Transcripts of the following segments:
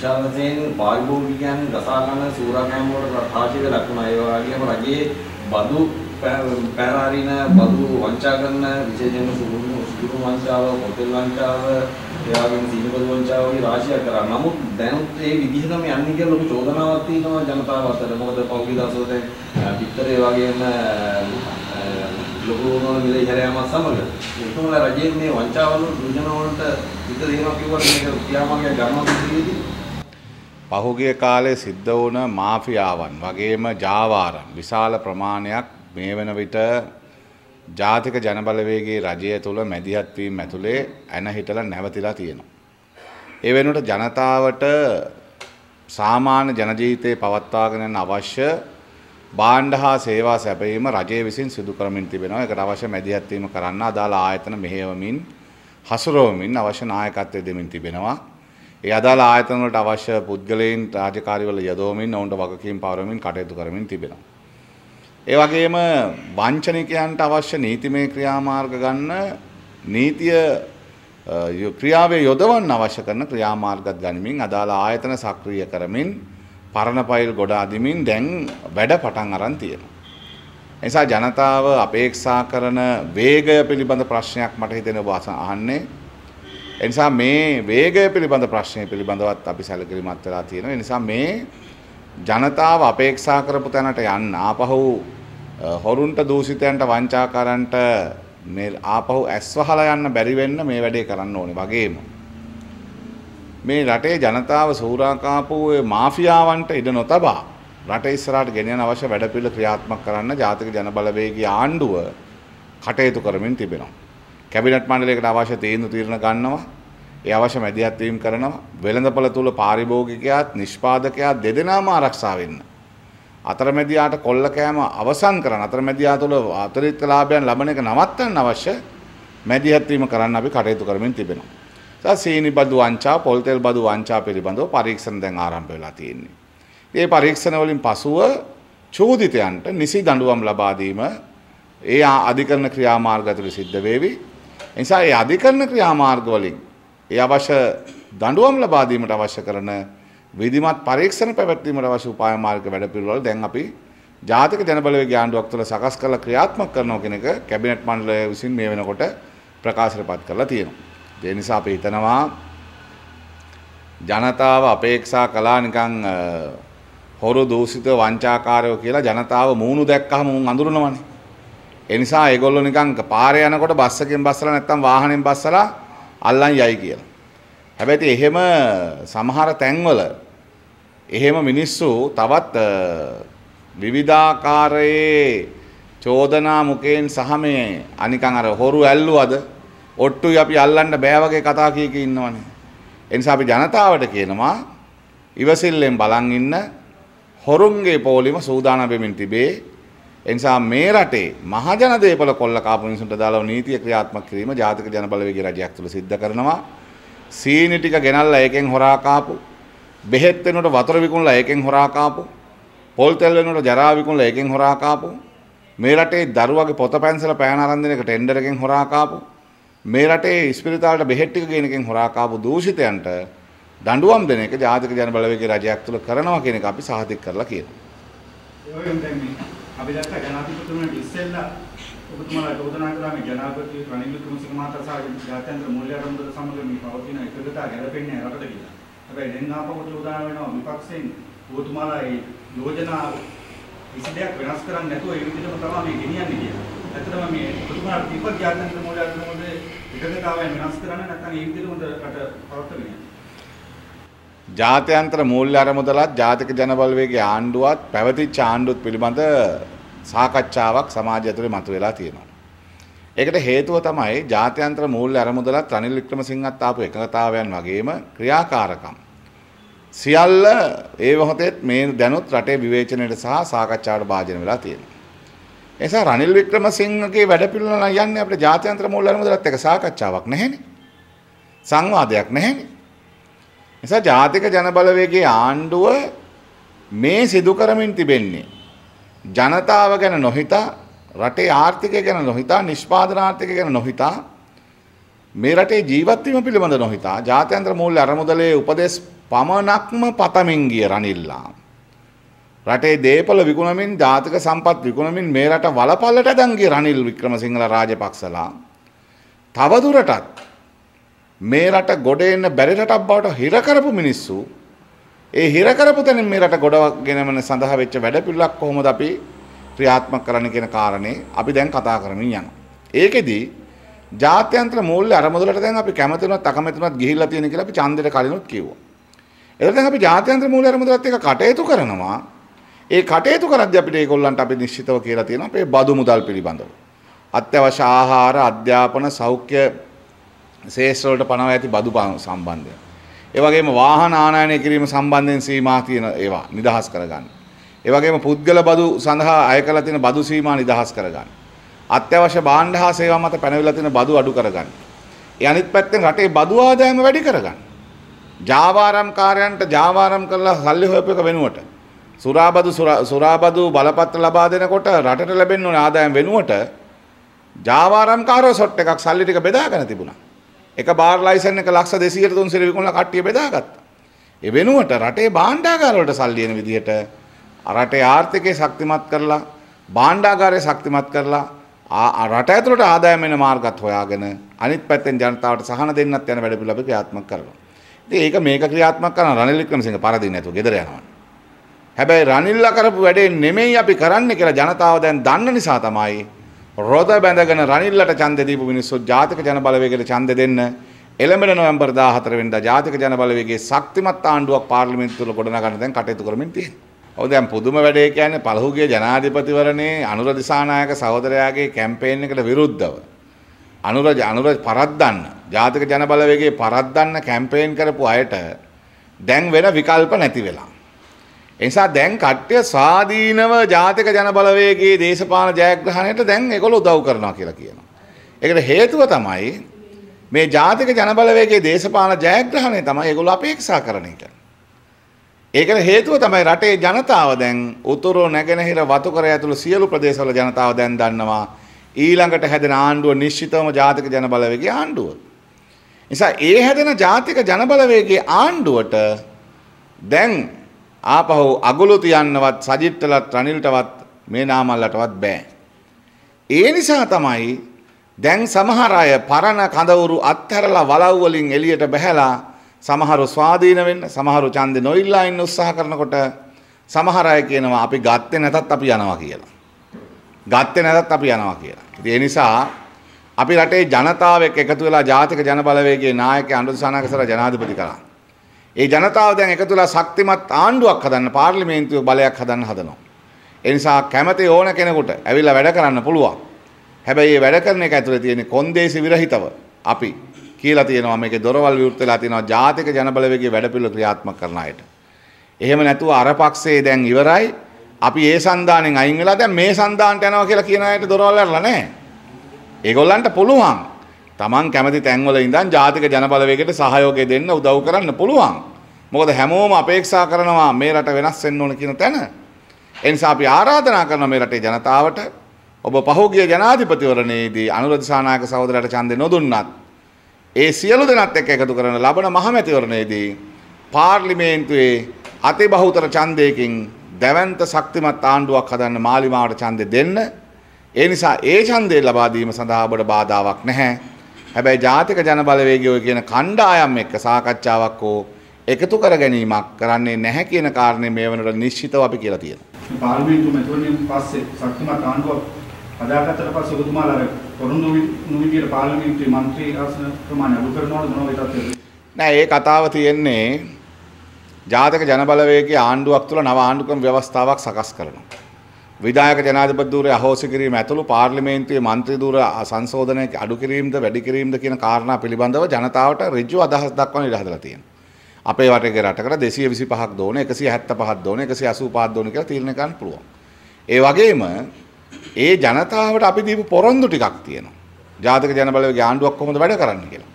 විශාල වශයෙන් පාරිභෝගිකයන් ගසා ගන්න සූරාකෑම් වලට රාශියක ලකුණා ඒ වගේම රජයේ බදු පැරාරින බදු වංචා කරන විශේෂයෙන්ම සුරුමු සුරු වංචාව හොටෙල් වංචාව ඒ වගේම සීනබදු වංචාව වගේ රාශියක් කරා නමුත් දැනුත් ඒ විදිහටම යන්නේ කියලා ලොකු චෝදනාවක් තියෙනවා ජනතාව අතර මොකද පෞද්ගලික දවසට පිටතර ඒ වගේම ලොකු වුණා මිල ඉහළයමත් සමග ඒකමල රජයේ මේ වංචාවල දුර්ජන වලට විතර දේනවා කිව්වට මේක ක්‍රියාමාර්ගයක් ගන්නවා කියන පහුගිය කාලේ සිද්ධ වුණ මාෆියාවන් වගේම ජාවාරම් විශාල ප්‍රමාණයක් මේ වන විට ජාතික ජනබලවේගේ රජය තුළ මැදිහත්වීම් ඇතුළේ ඇන හිටල නැවතිලා තියෙනවා. ඒ වෙනුවට ජනතාවට සාමාන්‍ය ජනජීවිතයේ පවත්වාගෙන අවශ්‍ය බාණ්ඩ හා සේවා සැපයීම රජය විසින් සිදු කරමින් තිබෙනවා. ඒකට අවශ්‍ය මැදිහත්වීම කරන්න අදාළ ආයතන මෙහෙයවමින් හසුරුවමින් අවශ්‍ය නායකත්වය දෙමින් තිබෙනවා. ඒ අදාළ ආයතන වලට අවශ්‍ය පුද්ගලයන් රාජකාරිවල යොදවමින් ඔවුන්ට වගකීම් පාරවමින් කටයුතු කරමින් තිබෙනවා. ඒ වගේම වංචනිකයන්ට අවශ්‍ය නීතිමය ක්‍රියාමාර්ග ගන්න නීතිය ක්‍රියාවේ යොදවන්න අවශ්‍ය කරන ක්‍රියාමාර්ගත් ගනිමින් අදාළ ආයතන සක්‍රිය කරමින් පරණ පයිල් ගොඩ අදිමින් දැන් වැඩ පටන් අරන් තියෙනවා. නිසා ජනතාව අපේක්ෂා කරන වේගය පිළිබඳ ප්‍රශ්නයක් මට හිතෙන ඔබ අහන්නේ එනිසා මේ වේගය පිළිබඳ ප්‍රශ්නය පිළිබඳවත් අපි සැලකිලිමත් වෙලා තියෙනවා. එනිසා මේ ජනතාව අපේක්ෂා කරපු තැනට යන්න ආපහු හොරුන්ට දූෂිතයන්ට වංචාකාරන්ට මේ ආපහු ඇස් වහලා යන්න බැරි වෙන්න මේ වැඩේ කරන්න ඕනේ. වගේම මේ රටේ ජනතාව සූරා කාපු මාෆියාවන්ට ඉඩ නොතබා රට ඉස්සරහට ගෙනියන අවශ්‍ය වැඩපිළිවෙළ ක්‍රියාත්මක කරන්න ජාතික ජනබලවේගී ආණ්ඩුව කටයුතු කරමින් තිබෙනවා. කැබිනට් මණ්ඩලයකට අවශ්‍ය තීන්දු තීරණ ගන්නවා. ඒ අවශ්‍ය මැදිහත් වීම කරනවා. වෙළඳපළ තුල පාරිභෝගිකයාත් නිෂ්පාදකයා දෙදෙනාම ආරක්ෂා වෙන්න. අතරමැදියාට කොල්ල කෑම අවසන් කරන අතරමැදියා තුල අතිරික්ත ලාභයන් ලබන එක නවත්තන්න අවශ්‍ය මැදිහත් වීම කරන්න අපි කටයුතු කරමින් තිබෙනවා. සා සීනි බදු වංචා, පොල් තෙල් බදු වංචා පිළිබඳව පරීක්ෂණ දැන් ආරම්භ වෙලා තියෙන්නේ. මේ පරීක්ෂණ වලින් පසුව චෝදිතයන්ට නිසි දඬුවම් ලබා දීම ඒ අධිකරණ ක්‍රියාමාර්ග ඇතුළේ සිද්ධ වේවි. නිසා ඒ අධිකරණ ක්‍රියාමාර්ග වලින් ඒ අවශ්‍ය දඬුවම් ලබා දීමට අවශ්‍ය කරන විධිමත් පරීක්ෂණ පැවැත්වීමට අවශ්‍ය උපාය මාර්ග වැඩපිළිවෙළ දැන් අපි ජාතික ජනබලවේග ආණ්ඩුවක් තුළ සකස් කරලා ක්‍රියාත්මක කරනවා කියන එක කැබිනට් මණ්ඩලය විසින් මේ වෙනකොට ප්‍රකාශයට පත් කරලා තියෙනවා. ඒ නිසා අපි හිතනවා ජනතාව අපේක්ෂා කළා නිකන් හොරු දූෂිත වංචාකාරයෝ කියලා ජනතාව මූණු දැක්කහම මුන් අඳුරනවනේ. එනිසා ඒගොල්ලෝ නිකන් පාරේ යනකොට බස් එකෙන් බස්සලා නැත්නම් වාහනෙන් බස්සලා අල්ලන් යයි කියලා. හැබැයි එහෙම සමහර තැන්වල එහෙම මිනිස්සු තවත් විවිධාකාරයේ චෝදනා මුකෙන් සහ මේ අනිකන් අර හොරු ඇල්ලුවද ඔට්ටුයි අපි අල්ලන්න බෑ වගේ කතා කී කී ඉන්නවනේ. ඒ නිසා අපි ජනතාවට කියනවා ඉවසිල්ලෙන් බලන් ඉන්න හොරුන්ගේ පෝලිම සූදානම් වෙමින් තිබේ. එනිසා මේ රටේ මහජන දේපල කොල්ල කාපු මිනිසුන්ට දාලා නීතිය ක්‍රියාත්මක කිරීම ජාතික ජන බලවේගයේ රජයක් තුල සිද්ධ කරනවා. සීනි ටික ගෙනල්ලා ඒකෙන් හොරා කාපු. බෙහෙත් වෙනකොට වතුර විකුණලා ඒකෙන් හොරා කාපු. පොල් තෙල් වෙනකොට ජරා විකුණලා ඒකෙන් හොරා කාපු. මේ රටේ දරුවගේ පොත පැන්සල පෑන ආරම්භන එක ටෙන්ඩර් එකෙන් හොරා කාපු. මේ රටේ ස්පිරිතාලට බෙහෙත් ටික ගේන එකෙන් හොරා කාපු දූෂිතයන්ට දඬුවම් දෙන එක ජාතික ජන බලවේගයේ රජයක් තුල කරනවා කියන එක අපි සාහිත කරලා කියනවා. අපි දැක්ක ජනාධිපතිතුමනි ඉස්සෙල්ලා ඔබතුමාලා චෝදනා කළා මේ ජනාධිපති රනිල් වික්‍රමසිංහ මහතා සහ ජාත්‍යන්තර මූල්‍ය ආරම්භක සමග මේ පවතින එකගතා ගැලපෙන්නේ නැහැ රටට කියලා. හැබැයි දැන් ආපහු චෝදනා වෙනවා විපක්ෂයෙන් ඔබතුමාලා මේ යෝජනා 22ක් වෙනස් කරන්නේ නැතුව ඒ විදිහටම තමයි මේ ගෙනියන්නේ කියලා. ඇත්තටම මේ ඔබතුමාලා දීප ජාත්‍යන්තර මූල්‍ය ආරම්භක එකගතාවෙන් වෙනස් කරන්නේ නැත්නම් ඒ විදිහටම රට පවත්වන්නේ. ජාත්‍යන්තර මූල්‍ය අරමුදලත් ජාතික ජනබලවේගේ ආණ්ඩුවත් පැවතිච්ච ආණ්ඩුත් පිළිබඳ සාකච්ඡාවක් සමාජය ඇතුලේ මතුවලා තියෙනවා. ඒකට හේතුව තමයි ජාත්‍යන්තර මූල්‍ය අරමුදලත් රනිල් වික්‍රමසිංහත් ආපු එකඟතාවයන් වගේම ක්‍රියාකාරකම් සියල්ල ඒ වහතෙත් මේ දැනුත් රටේ විවේචනයට සහ සාකච්ඡාවට භාජන වෙලා තියෙනවා. ඒ නිසා රනිල් වික්‍රමසිංහගේ වැඩ පිළිවෙල යන්නේ අපේ ජාත්‍යන්තර මූල්‍ය අරමුදලත් එක්ක සාකච්ඡාවක් නැහැනේ. සංවාදයක් නැහැනේ. නිසා ජාතික ජනබලවේගයේ ආණ්ඩුව මේ සිදු කරමින් තිබෙන්නේ ජනතාව ගැන නොහිතා රටේ ආර්ථිකය ගැන නොහිතා නිෂ්පාදන ආර්ථිකය ගැන නොහිතා මේ රටේ ජීවත් වීම පිළිබඳ නොහිතා ජාත්‍යන්තර මූල්‍ය අරමුදලේ උපදෙස් පමණක්ම පතමින් ගිය රනිල්ලා රටේ දේපල විකුණමින් ජාතික සම්පත් විකුණමින් මේ රට වලපල්ලට දන් ගිය රනිල් වික්‍රමසිංහල රාජපක්ෂලා තවදුරටත් මේ රට ගොඩ එන්න බැරි රටක් බවට හිර කරපු මිනිස්සු ඒ හිර කරපු තැනින් මේ රට ගොඩ ගෙනමන සඳහා වෙච්ච වැඩපිළිවෙලක් කොහොමද අපි ක්‍රියාත්මක කරන්න කියන කාරණේ අපි දැන් කතා කරමින් යනවා. ඒකෙදි ජාත්‍යන්තර මූල්‍ය අරමුදලට දැන් අපි කැමති වුණත් අකමැති වුණත් ගිහිල්ලා තියෙන කියලා අපි ඡන්දෙට කලිනුත් කිව්වා. එතකොට දැන් අපි ජාත්‍යන්තර මූල්‍ය අරමුදලත් එක්ක කටයුතු කරනවා. ඒ කටයුතු කරද්දී අපිට ඒගොල්ලන්ට අපි නිශ්චිතව කියලා තියෙනවා අපේ බදු මුදල් පිළිබඳව. අත්‍යවශ්‍ය ආහාර, අධ්‍යාපන, සෞඛ්‍ය ශේෂවලට පනව ඇති බදු සම්බන්ධය. ඒවගේම වාහන ආනායනය කිරීම සම්බන්ධයෙන් සීමා තියෙන ඒවා නිදහස් කරගන්න. ඒවගේම පුද්ගල බදු සඳහා අය කළ තියෙන බදු සීමා නිදහස් කරගන්න. අත්‍යවශ්‍ය භාණ්ඩ හා සේවා මත පැනවිලා තියෙන බදු අඩු කරගන්න. ඒ අනිත් පැත්තෙන් රටේ බදු ආදායම වැඩි කරගන්න. ජාවාරම්කාරයන්ට ජාවාරම් කරලා සල්ලි හොයපු එක වෙනුවට සුරාබදු සුරාබදු බලපත්‍ර ලබා දෙනකොට රටට ලැබෙන්න ඕන ආදායම් වෙනුවට ජාවාරම්කාරව සොට් එකක් සල්ලි ටික බෙදාගෙන තිබුණා. එක බාර් ලයිසන් එක ලක්ෂ 200 300 විකුණලා කට්ටිය බෙදාගත්තා. ඒ වෙනුවට රටේ භාණ්ඩාගාර වලට සල්ලි එන විදිහට රටේ ආර්ථිකය ශක්තිමත් කරලා භාණ්ඩාගාරය ශක්තිමත් කරලා රට ඇතුළට ආදායම එන මාර්ගත් හොයාගෙන අනිත් පැත්තෙන් ජනතාවට සහන දෙන්නත් යන වැඩ පිළිවෙල ක්‍රියාත්මක කරනවා. ඉතින් ඒක මේක ක්‍රියාත්මක කරන රනිල් වික්‍රමසිංහ පරදින්නේ නැතුව ගෙදර යනවා. හැබැයි රනිල්ලා කරපු වැඩේ නෙමෙයි අපි කරන්න කියලා ජනතාව දැන් දන්න නිසා තමයි රොද බැඳගෙන රනිල්ලට ඡන්දෙ දීපු මිනිස්සු ජාතික ජනබලවේගයට ඡන්දෙ දෙන්න එළඹෙන නොවැම්බර් 14 වෙනිදා ජාතික ජනබලවේගයේ ශක්තිමත් ආණ්ඩුවක් පාර්ලිමේන්තුව තුළ ගොඩනගන්න දැන් කටයුතු කරමින් තියෙනවා. ඔව් දැන් පුදුම වැඩේ කියන්නේ පළහුගේ ජනාධිපතිවරණේ අනුර දිසානායක සහෝදරයාගේ කැම්පේන් එකට විරුද්ධව අනුර අනුර පරද්දන්න ජාතික ජනබලවේගයේ පරද්දන්න කැම්පේන් කරපු අයට දැන් වෙන විකල්ප නැති වෙලා එනිසා දැන් කට්ටිය සාදීනව ජාතික ජනබලවේගයේ දේශපාලන ජයග්‍රහණයට දැන් ඒගොල්ලෝ උදව් කරනවා කියලා කියනවා. ඒකට හේතුව තමයි මේ ජාතික ජනබලවේගයේ දේශපාලන ජයග්‍රහණය තමයි ඒගොල්ලෝ අපේක්ෂා කරන එක. ඒකට හේතුව තමයි රටේ ජනතාව දැන් උතුරු නැගෙනහිර වතුකර ඇතුළු සියලු ප්‍රදේශවල ජනතාව දැන් දන්නවා ඊළඟට හැදෙන ආණ්ඩුව නිශ්චිතවම ජාතික ජනබලවේගයේ ආණ්ඩුව. නිසා ඒ හැදෙන ජාතික ජනබලවේගයේ ආණ්ඩුවට දැන් ආපහු අගොලු තියන්නවත් සජිත්තලත් රනිල්ටවත් මේ නාමල්ලටවත් බෑ. ඒ නිසා තමයි දැන් සමහර අය පරණ කඳවුරු අත්හැරලා වලව් වලින් එළියට බහැලා සමහරු ස්වාධීන වෙන්න සමහරු ඡන්දේ නොඉල්ලා ඉන්න උත්සාහ කරනකොට සමහර අය කියනවා අපි ගත්තේ නැතත් අපි යනවා කියලා. ගත්තේ නැතත් අපි යනවා කියලා. ඉතින් ඒ නිසා අපි රටේ ජනතාවෙක් එකතු වෙලා ජාතික ජනබලවේගයේ නායකයා අනුර සානකසලා ජනාධිපති කරා. ඒ ජනතාව දැන් එකතුලා ශක්තිමත් ආණ්ඩුවක් හදන්න පාර්ලිමේන්තුවේ බලයක් හදන්න හදනවා. ඒ නිසා කැමැති ඕන කෙනෙකුට ඇවිල්ලා වැඩ කරන්න පුළුවන්. හැබැයි මේ වැඩ කරන එක ඇතුලේ තියෙන කොන්දේසි විරහිතව අපි කියලා තියෙනවා මේකේ දොරවල් විවෘත වෙලා තියෙනවා ජාතික ජනබලවේගයේ වැඩපිළිවෙල ක්‍රියාත්මක කරන අයට. එහෙම නැතුව අර පක්ෂේ දැන් ඉවරයි. අපි ඒ සන්දානෙන් අයින් වෙලා දැන් මේ සන්දානට යනවා කියලා කියන අයට දොරවල් අරලා නැහැ. ඒගොල්ලන්ට පුළුවන්. Taman කැමති තැන්වල ඉඳන් ජාතික ජනබලවේගයට සහයෝගය දෙන්න උදව් කරන්න පුළුවන්. මොකද හැමෝම අපේක්ෂා කරනවා මේ රට වෙනස් වෙන්න ඕන කියන තැන. ඒ නිසා අපි ආරාධනා කරනවා මේ රටේ ජනතාවට ඔබ පහුගිය ජනාධිපතිවරණයේදී අනුරාධ සානායක සහෝදරට ඡන්දෙ නොදුන්නත් ඒ සියලු දෙනාත් එක්ක එකතු කරන ලබන මහමැතිවරණයේදී පාර්ලිමේන්තුවේ අතිබහුතර ඡන්දයකින් දැවැන්ත ශක්තිමත් ආණ්ඩුවක් හදන්න මාලිමාවට ඡන්දෙ දෙන්න ඒ නිසා ඒ ඡන්දය ලබා දීම සඳහා ඔබට බාධාවක් නැහැ හැබැයි ජාතික ජනබලවේගය ඔය කියන කණ්ඩායම් එක්ක සාකච්ඡාවක් හෝ එකතු කර ගැනීමක් කරන්නේ නැහැ කියන කාරණය මේ වනට නිශ්චිතව අපි කියලා තියෙනවා. පාර්ලිමේන්තු මැතිවරණයෙන් පස්සේ ශක්තිමත් ආණ්ඩුවක් හදාගත්තට පස්සේ ඔබතුමාලා අර කොරුණු නුවිදියට පාර්ලිමේන්තුවේ മന്ത്രി ආසන ප්‍රමාණය අඩු කරනවද මොනවද ඒකත් නෑ ඒ කතාව තියෙන්නේ ජාතක ජනබලවේගයේ ආණ්ඩුවක් තුළ නව ආණ්ඩුක්‍රම ව්‍යවස්ථාවක් සකස් කරනවා. විදායක ජනාධිපතිවරයා අහෝසි කිරීම ඇතුළු පාර්ලිමේන්තුවේ മന്ത്രി ධුර සංශෝධනය අඩු කිරීමද වැඩි කිරීමද කියන කාරණා පිළිබඳව ජනතාවට ඍජු අදහස් දක්වන ඉඩ හදලා තියෙනවා. අපේ වටේගේ රටකට 225ක් දෝන 175ක් දෝන 185ක් දෝන කියලා තීරණය ගන්න පුළුවන්. ඒ වගේම ඒ ජනතාවට අපි දීපු පොරොන්දු ටිකක් තියෙනවා. ජාතික ජනබලවේගය ආණ්ඩුවක් කොහොමද වැඩ කරන්නේ කියලා.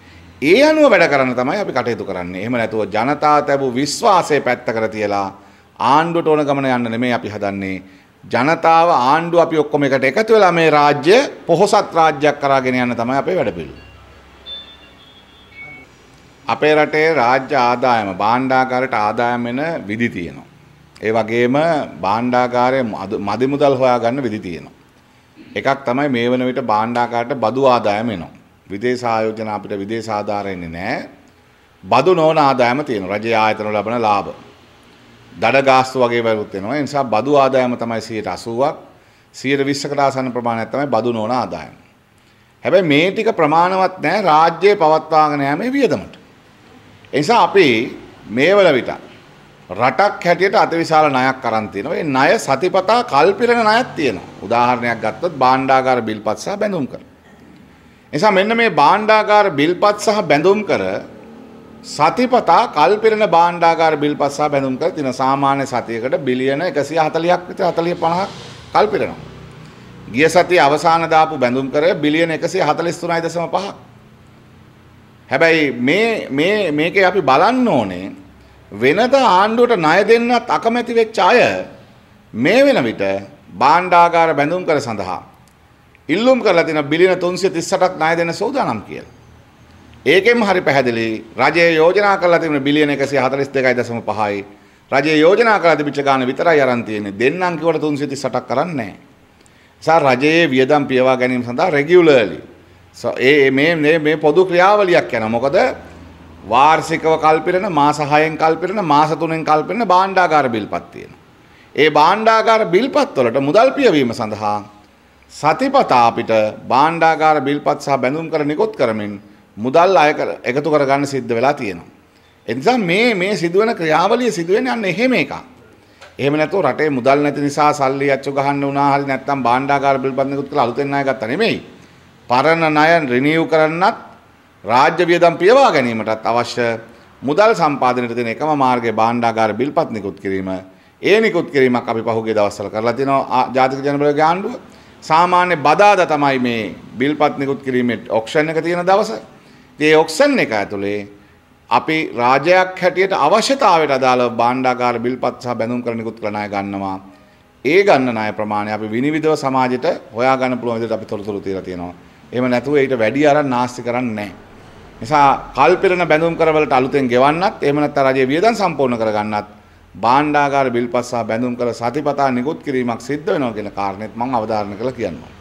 ඒ අනුව වැඩ කරන්න තමයි අපි කටයුතු කරන්නේ. එහෙම නැතුව ජනතාව තිබූ විශ්වාසය පැත්තකට තියලා ආණ්ඩුවට ඕන ගමන යන්න නෙමෙයි අපි හදන්නේ. ජනතාව ආණ්ඩුව අපි ඔක්කොම එකට එකතු වෙලා මේ රාජ්‍ය පොහොසත් රාජ්‍යයක් කරගෙන යන්න තමයි අපේ වැඩපිළිවෙල. අපේ රටේ රාජ්‍ය ආදායම භාණ්ඩාගාරයට ආදායම එන විදි තියෙනවා. ඒ වගේම භාණ්ඩාගාරයේ මදි මුදල් හොයාගන්න විදි තියෙනවා. එකක් තමයි මේ වන විට භාණ්ඩාගාරයට බදු ආදායම එනවා. විදේශ ආයෝජන අපිට විදේශ ආධාර එන්නේ නැහැ. බදු නොවන ආදායම තියෙනවා. රජයේ ආයතන ලබන ලාභ. දඩ ගාස්තු වගේ වැරුත් වෙනවා. ඒ නිසා බදු ආදායම තමයි 80ක් 120කට ආසන්න ප්‍රමාණයක් තමයි බදු නොවන ආදායම. හැබැයි මේ ටික ප්‍රමාණවත් නැහැ රාජ්‍යය පවත්වාගෙන යෑමේ වියදමට. ඒ නිසා අපි මේවල විට රටක් හැටියට අතිවිශාල ණයක් අරන් තිනවා. ඒ ණය සතිපතා කල්පිරණ ණයක් තියෙනවා. උදාහරණයක් ගත්තොත් භාණ්ඩාගාර බිල්පත් සහ බැඳුම් කර. නිසා මෙන්න මේ භාණ්ඩාගාර බිල්පත් සහ බැඳුම් කර සතිපතා කල්පිරණ බාණ්ඩාගාර බිල් පස්සා බැඳුම් කර තින සාමාන්‍ය සතියකට බිලියන 140ක් විතර 40 50ක් කල්පිරනවා. ගිය සතිය අවසාන දාපු බැඳුම් කර බිලියන 143.5ක්. හැබැයි මේ මේ මේකේ අපි බලන්න ඕනේ වෙනද ආණ්ඩුවට ණය දෙන්නත් අකමැති වෙච්ච අය මේ වෙන විට බාණ්ඩාගාර බැඳුම් කර සඳහා ඉල්ලුම් කරලා තියෙන බිලියන 338ක් ණය දෙන්න සෝදානම් කියලා. ඒකෙන් හරි පැහැදිලි රජය යෝජනා කරලා තිබෙන බිලියන 142.5යි රජය යෝජනා කරලා තිබිච්ච ගාණ විතරයි අරන් තියෙන්නේ දෙන්නම් කිව්වට 338ක් කරන්නේ නැහැ. සා රජයේ වියදම් පියවා ගැනීම සඳහා රෙගියුලර්ලි ඒ මේ මේ පොදු ක්‍රියාවලියක් යනවා. මොකද වාර්ෂිකව කල්පිරෙන මාස 6ෙන් කල්පිරෙන මාස 3ෙන් කල්පිරෙන භාණ්ඩාගාර බිල්පත් තියෙනවා. ඒ භාණ්ඩාගාර බිල්පත් වලට මුදල් පියවීම සඳහා සතිපතා අපිට භාණ්ඩාගාර බිල්පත් සහ බැඳුම් කර නිකුත් කරමින් මුදල් අය කර එකතු කරගන්න සිද්ධ වෙලා තියෙනවා. එනිසා මේ මේ සිදුවන ක්‍රියාවලිය සිදුවෙන යන්න එහෙම එකක්. එහෙම නැතුව රටේ මුදල් නැති නිසා සල්ලි අච්චු ගහන්න වුණා හරි නැත්නම් භාණ්ඩාගාර පිළිබඳකුත් කියලා අලුතෙන් ණය ගත්තා නෙමෙයි. පරණ ණය රිනියු කරන්නත් රාජ්‍ය වියදම් පියවා ගැනීමටත් අවශ්‍ය මුදල් සම්පාදනයට දෙන එකම මාර්ගය භාණ්ඩාගාර බිල්පත් නිකුත් කිරීම. ඒ නිකුත් කිරීමක් අපි පහුගිය දවස්වල කරලා තිනවා ජාතික ජනබලගේ ආණ්ඩුව. සාමාන්‍ය බදාදා තමයි මේ බිල්පත් නිකුත් කිරීමේ ඔක්ෂන් එක තියෙන දවසේ ඒ ඔක්ෂන් එක ඇතුළේ අපි රාජයක් හැටියට අවශ්‍යතාවයට අදාළ බාණ්ඩාගාර බිල්පත් සහ බැඳුම් කර නිකුත් කරන අය ගන්නවා. ඒ ගන්න ණය ප්‍රමාණය අපි විනිවිදව සමාජයට හොයා ගන්න පුළුවන් විදිහට අපි තොරතුරු තියලා තියෙනවා. එහෙම නැතුව ඊට වැඩි අරන් නාස්ති කරන්නේ නැහැ. නිසා කල්පිරණ බැඳුම් කරවලට අලුතෙන් ගෙවන්නත් එහෙම නැත්නම් රජයේ වියදම් සම්පූර්ණ කරගන්නත් බාණ්ඩාගාර බිල්පත් සහ බැඳුම් කර සතිපතා නිකුත් කිරීමක් සිද්ධ වෙනවා කියන කාරණේත් මම අවධාරණය කළා කියනවා.